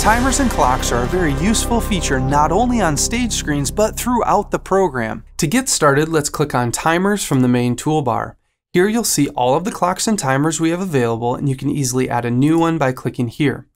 Timers and clocks are a very useful feature not only on stage screens but throughout the program. To get started, let's click on Timers from the main toolbar. Here you'll see all of the clocks and timers we have available and you can easily add a new one by clicking here.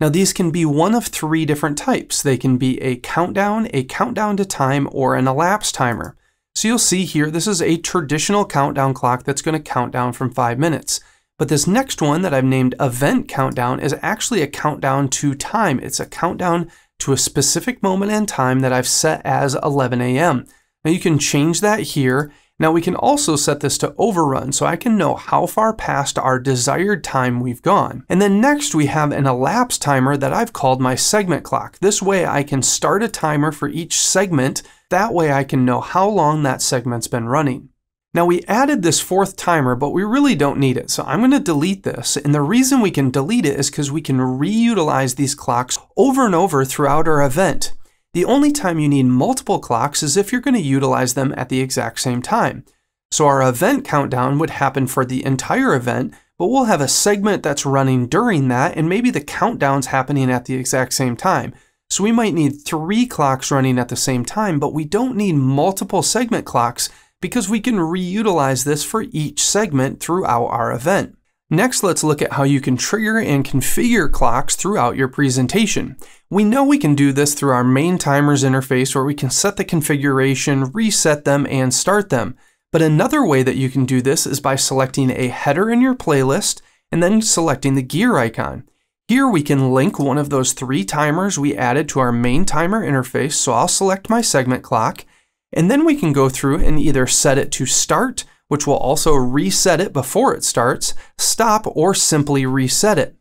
Now these can be one of three different types. They can be a countdown, a countdown to time, or an elapsed timer. So you'll see here this is a traditional countdown clock that's going to count down from 5 minutes. But this next one that I've named event countdown is actually a countdown to time. It's a countdown to a specific moment in time that I've set as 11 a.m. Now you can change that here. Now we can also set this to overrun so I can know how far past our desired time we've gone. And then next we have an elapsed timer that I've called my segment clock. This way I can start a timer for each segment. That way I can know how long that segment's been running. Now we added this fourth timer, but we really don't need it, so I'm going to delete this, and the reason we can delete it is because we can reutilize these clocks over and over throughout our event. The only time you need multiple clocks is if you're going to utilize them at the exact same time. So our event countdown would happen for the entire event, but we'll have a segment that's running during that, and maybe the countdown's happening at the exact same time. So we might need three clocks running at the same time, but we don't need multiple segment clocks because we can reutilize this for each segment throughout our event. Next, let's look at how you can trigger and configure clocks throughout your presentation. We know we can do this through our main timers interface where we can set the configuration, reset them, and start them. But another way that you can do this is by selecting a header in your playlist and then selecting the gear icon. Here we can link one of those three timers we added to our main timer interface, so I'll select my segment clock, and then we can go through and either set it to start, which will also reset it before it starts, stop, or simply reset it.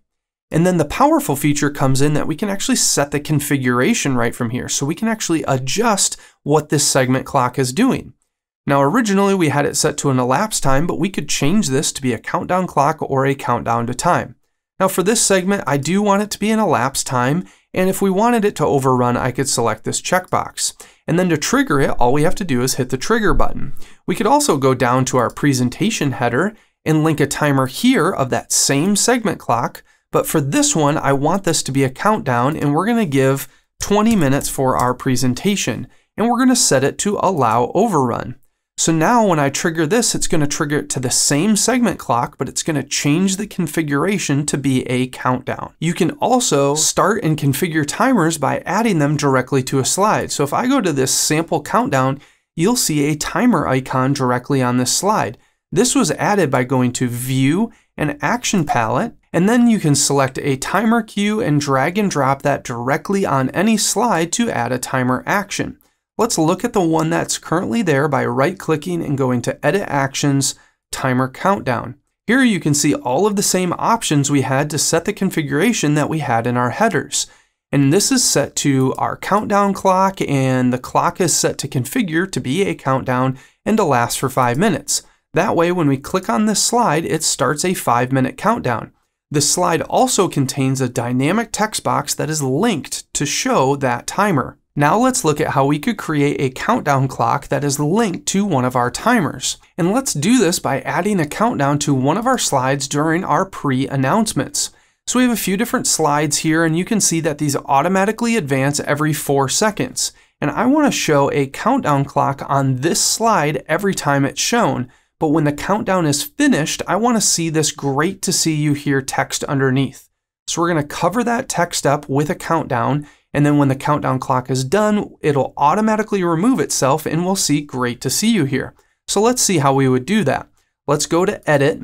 And then the powerful feature comes in that we can actually set the configuration right from here. So we can actually adjust what this segment clock is doing. Now originally we had it set to an elapsed time, but we could change this to be a countdown clock or a countdown to time. Now for this segment, I do want it to be an elapsed time and if we wanted it to overrun, I could select this checkbox. And then to trigger it, all we have to do is hit the trigger button. We could also go down to our presentation header and link a timer here of that same segment clock. But for this one, I want this to be a countdown and we're gonna give 20 minutes for our presentation. And we're gonna set it to allow overrun. So now when I trigger this, it's going to trigger it to the same segment clock, but it's going to change the configuration to be a countdown. You can also start and configure timers by adding them directly to a slide. So if I go to this sample countdown, you'll see a timer icon directly on this slide. This was added by going to View and Action Palette, and then you can select a timer cue and drag and drop that directly on any slide to add a timer action. Let's look at the one that's currently there by right-clicking and going to Edit Actions, Timer Countdown. Here you can see all of the same options we had to set the configuration that we had in our headers. And this is set to our countdown clock and the clock is set to configure to be a countdown and to last for five minutes. That way when we click on this slide, it starts a five minute countdown. This slide also contains a dynamic text box that is linked to show that timer. Now let's look at how we could create a countdown clock that is linked to one of our timers. And let's do this by adding a countdown to one of our slides during our pre-announcements. So we have a few different slides here and you can see that these automatically advance every four seconds. And I wanna show a countdown clock on this slide every time it's shown. But when the countdown is finished, I wanna see this great to see you here text underneath. So we're gonna cover that text up with a countdown and then when the countdown clock is done, it'll automatically remove itself and we'll see great to see you here. So let's see how we would do that. Let's go to edit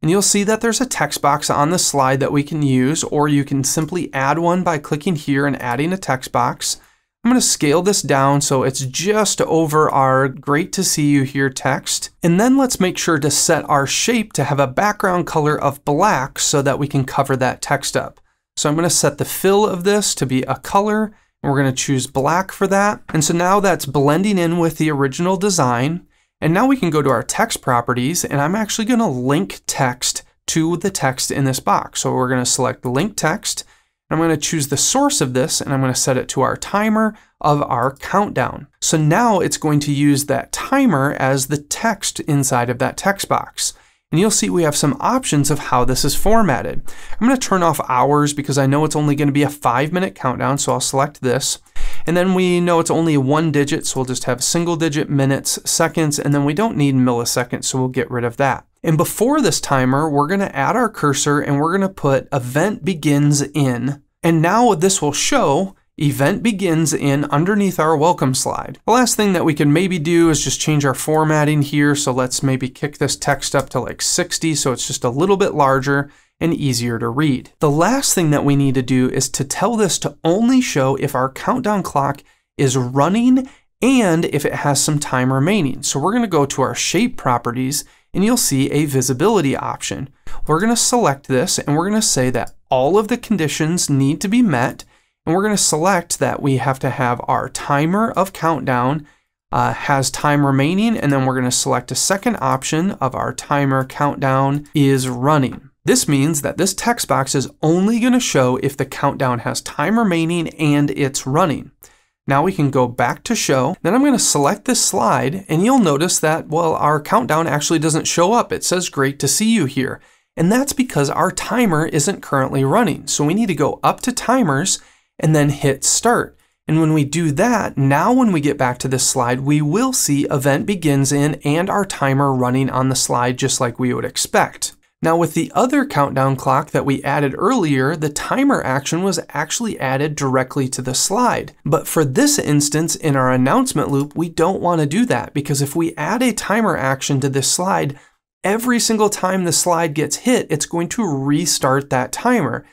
and you'll see that there's a text box on the slide that we can use or you can simply add one by clicking here and adding a text box. I'm going to scale this down so it's just over our great to see you here text. And then let's make sure to set our shape to have a background color of black so that we can cover that text up. So I'm gonna set the fill of this to be a color, and we're gonna choose black for that. And so now that's blending in with the original design. And now we can go to our text properties, and I'm actually gonna link text to the text in this box. So we're gonna select link text, and I'm going to choose the source of this and I'm going to set it to our timer of our countdown. So now it's going to use that timer as the text inside of that text box. And you'll see we have some options of how this is formatted. I'm going to turn off hours because I know it's only going to be a five minute countdown, so I'll select this. And then we know it's only one digit, so we'll just have single digit minutes, seconds, and then we don't need milliseconds, so we'll get rid of that. And before this timer, we're gonna add our cursor and we're gonna put event begins in. And now this will show Event begins in underneath our welcome slide. The last thing that we can maybe do is just change our formatting here. So let's maybe kick this text up to like 60 so it's just a little bit larger and easier to read. The last thing that we need to do is to tell this to only show if our countdown clock is running and if it has some time remaining. So we're gonna go to our shape properties and you'll see a visibility option. We're gonna select this and we're gonna say that all of the conditions need to be met and we're going to select that we have to have our timer of countdown uh, has time remaining. And then we're going to select a second option of our timer countdown is running. This means that this text box is only going to show if the countdown has time remaining and it's running. Now we can go back to show. Then I'm going to select this slide and you'll notice that, well, our countdown actually doesn't show up. It says great to see you here. And that's because our timer isn't currently running. So we need to go up to timers and then hit start. And when we do that, now when we get back to this slide, we will see event begins in and our timer running on the slide just like we would expect. Now with the other countdown clock that we added earlier, the timer action was actually added directly to the slide. But for this instance in our announcement loop, we don't want to do that because if we add a timer action to this slide, every single time the slide gets hit, it's going to restart that timer.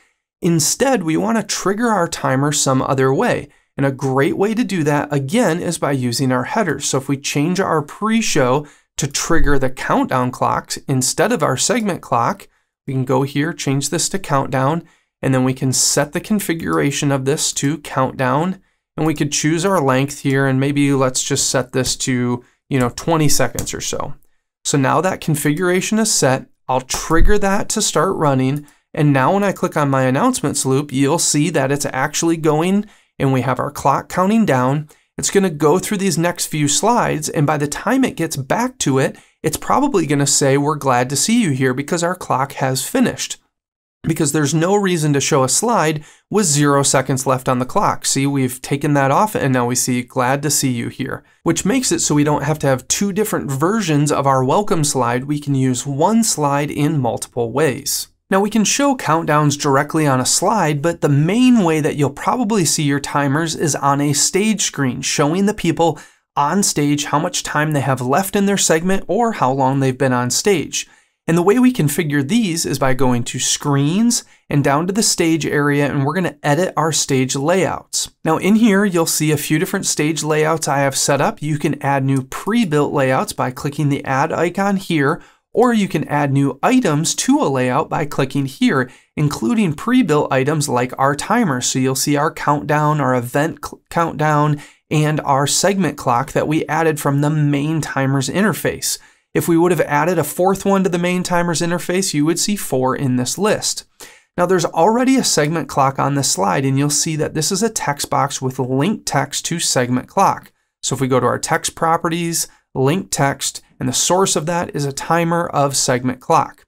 Instead, we want to trigger our timer some other way. And a great way to do that, again, is by using our headers. So if we change our pre-show to trigger the countdown clocks instead of our segment clock, we can go here, change this to countdown, and then we can set the configuration of this to countdown. And we could choose our length here, and maybe let's just set this to, you know, 20 seconds or so. So now that configuration is set, I'll trigger that to start running, and now when I click on my announcements loop, you'll see that it's actually going and we have our clock counting down. It's gonna go through these next few slides and by the time it gets back to it, it's probably gonna say we're glad to see you here because our clock has finished. Because there's no reason to show a slide with zero seconds left on the clock. See, we've taken that off and now we see glad to see you here, which makes it so we don't have to have two different versions of our welcome slide. We can use one slide in multiple ways. Now we can show countdowns directly on a slide, but the main way that you'll probably see your timers is on a stage screen, showing the people on stage how much time they have left in their segment or how long they've been on stage. And the way we configure these is by going to screens and down to the stage area and we're gonna edit our stage layouts. Now in here, you'll see a few different stage layouts I have set up. You can add new pre-built layouts by clicking the add icon here or you can add new items to a layout by clicking here, including pre-built items like our timer. So you'll see our countdown, our event countdown, and our segment clock that we added from the main timers interface. If we would have added a fourth one to the main timers interface, you would see four in this list. Now there's already a segment clock on this slide and you'll see that this is a text box with link text to segment clock. So if we go to our text properties, link text, and the source of that is a timer of segment clock.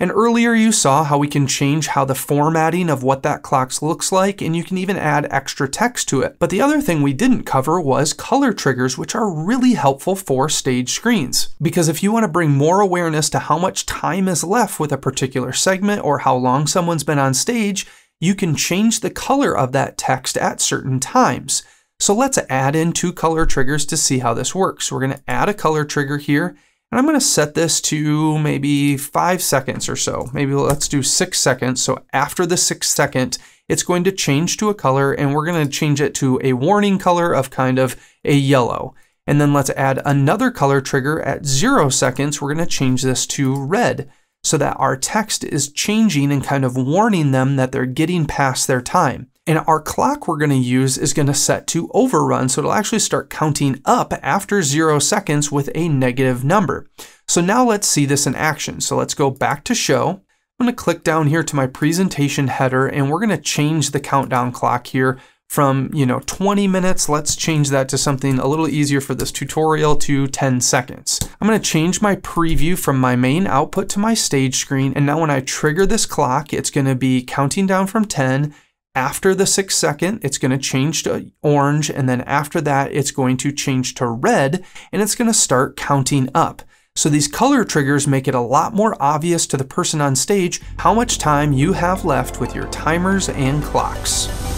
And earlier you saw how we can change how the formatting of what that clock looks like, and you can even add extra text to it. But the other thing we didn't cover was color triggers, which are really helpful for stage screens. Because if you want to bring more awareness to how much time is left with a particular segment or how long someone's been on stage, you can change the color of that text at certain times. So let's add in two color triggers to see how this works. We're gonna add a color trigger here, and I'm gonna set this to maybe five seconds or so. Maybe let's do six seconds. So after the six second, it's going to change to a color and we're gonna change it to a warning color of kind of a yellow. And then let's add another color trigger at zero seconds. We're gonna change this to red so that our text is changing and kind of warning them that they're getting past their time. And our clock we're gonna use is gonna set to overrun, so it'll actually start counting up after zero seconds with a negative number. So now let's see this in action. So let's go back to show. I'm gonna click down here to my presentation header and we're gonna change the countdown clock here from, you know, 20 minutes, let's change that to something a little easier for this tutorial to 10 seconds. I'm gonna change my preview from my main output to my stage screen, and now when I trigger this clock, it's gonna be counting down from 10, after the six second, it's going to change to orange, and then after that, it's going to change to red, and it's going to start counting up. So these color triggers make it a lot more obvious to the person on stage how much time you have left with your timers and clocks.